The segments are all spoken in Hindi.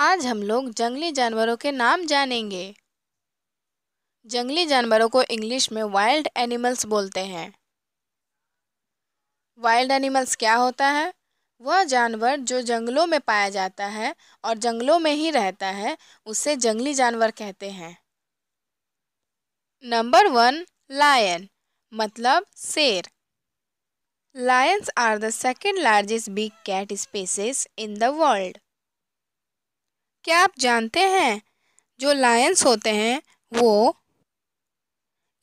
आज हम लोग जंगली जानवरों के नाम जानेंगे जंगली जानवरों को इंग्लिश में वाइल्ड एनिमल्स बोलते हैं वाइल्ड एनिमल्स क्या होता है वह जानवर जो जंगलों में पाया जाता है और जंगलों में ही रहता है उसे जंगली जानवर कहते हैं नंबर वन लायन मतलब शेर lions are the second largest big cat species in the world क्या आप जानते हैं जो लायंस होते हैं वो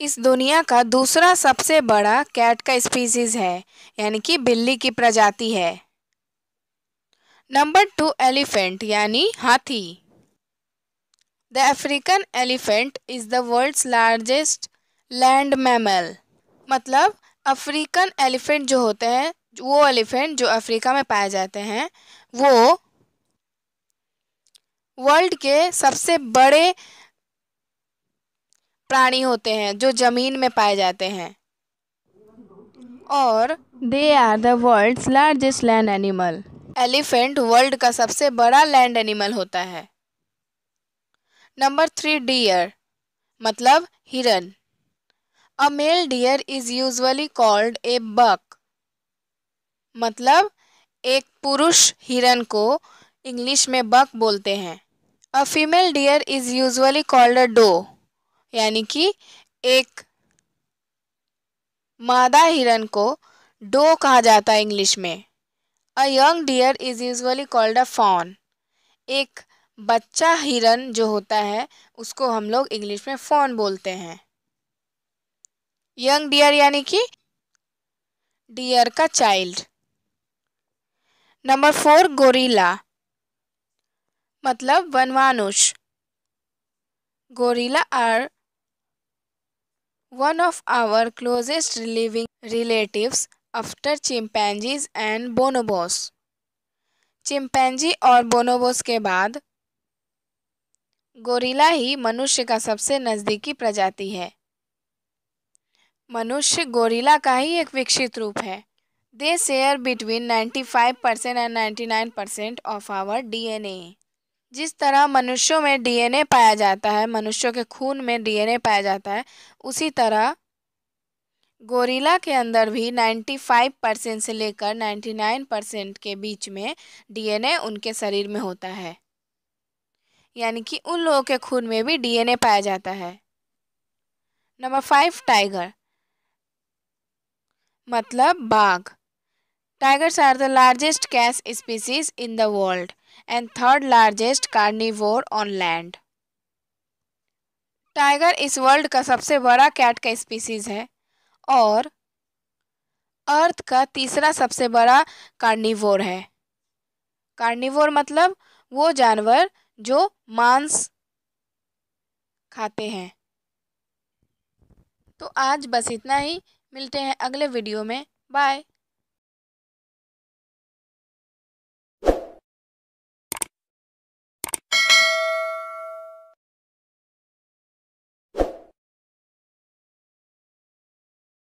इस दुनिया का दूसरा सबसे बड़ा कैट का स्पीसीज़ है यानी कि बिल्ली की प्रजाति है नंबर टू एलिफेंट यानी हाथी the African elephant is the world's largest land mammal मतलब अफ्रीकन एलिफेंट जो होते हैं वो एलिफेंट जो अफ्रीका में पाए जाते हैं वो वर्ल्ड के सबसे बड़े प्राणी होते हैं जो जमीन में पाए जाते हैं और they are the world largest land animal elephant world का सबसे बड़ा लैंड एनिमल होता है नंबर थ्री डियर मतलब हिरन a male deer is usually called a buck मतलब एक पुरुष हिरन को इंग्लिश में बक बोलते हैं a female deer is usually called a doe यानी कि एक मादा हिरन को डो कहा जाता है इंग्लिश में a young deer is usually called a fawn एक बच्चा हिरन जो होता है उसको हम लोग इंग्लिश में फॉन बोलते हैं यंग डियर यानी कि डियर का चाइल्ड नंबर फोर गोरीला मतलब वनवानुष gorilla are one of our closest living relatives after chimpanzees and bonobos chimpanzee और बोनोबोस के बाद गोरिला ही मनुष्य का सबसे नज़दीकी प्रजाति है मनुष्य गोरिला का ही एक विकसित रूप है they share between 95 percent and ninety nine percent of our a जिस तरह मनुष्यों में डीएनए पाया जाता है मनुष्यों के खून में डीएनए पाया जाता है उसी तरह गोरिल्ला के अंदर भी 95 परसेंट से लेकर 99 परसेंट के बीच में डीएनए उनके शरीर में होता है यानी कि उन लोगों के खून में भी डीएनए पाया जाता है नंबर फाइव टाइगर मतलब बाघ Tigers are the largest cash species in the world and third largest carnivore on land. Tiger इस वर्ल्ड का सबसे बड़ा कैट का स्पीसीज है और अर्थ का तीसरा सबसे बड़ा कार्निवोर है कार्निवोर मतलब वो जानवर जो मांस खाते हैं तो आज बस इतना ही मिलते हैं अगले वीडियो में बाय